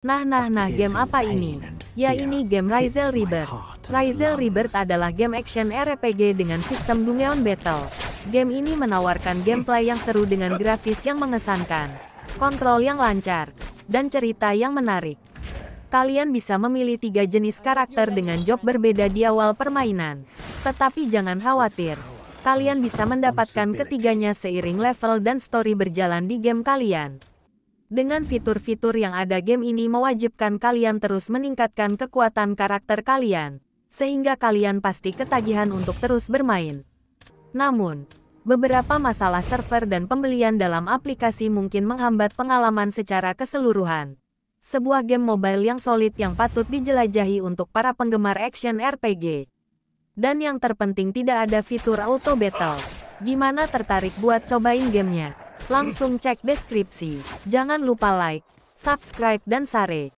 Nah nah nah game apa ini? Ya ini game Rizal Rebirth. Rizal Rebirth adalah game action RPG dengan sistem Dungeon Battle. Game ini menawarkan gameplay yang seru dengan grafis yang mengesankan, kontrol yang lancar, dan cerita yang menarik. Kalian bisa memilih tiga jenis karakter dengan job berbeda di awal permainan. Tetapi jangan khawatir, kalian bisa mendapatkan ketiganya seiring level dan story berjalan di game kalian. Dengan fitur-fitur yang ada game ini mewajibkan kalian terus meningkatkan kekuatan karakter kalian, sehingga kalian pasti ketagihan untuk terus bermain. Namun, beberapa masalah server dan pembelian dalam aplikasi mungkin menghambat pengalaman secara keseluruhan. Sebuah game mobile yang solid yang patut dijelajahi untuk para penggemar action RPG. Dan yang terpenting tidak ada fitur auto battle. Gimana tertarik buat cobain gamenya? Langsung cek deskripsi. Jangan lupa like, subscribe dan share.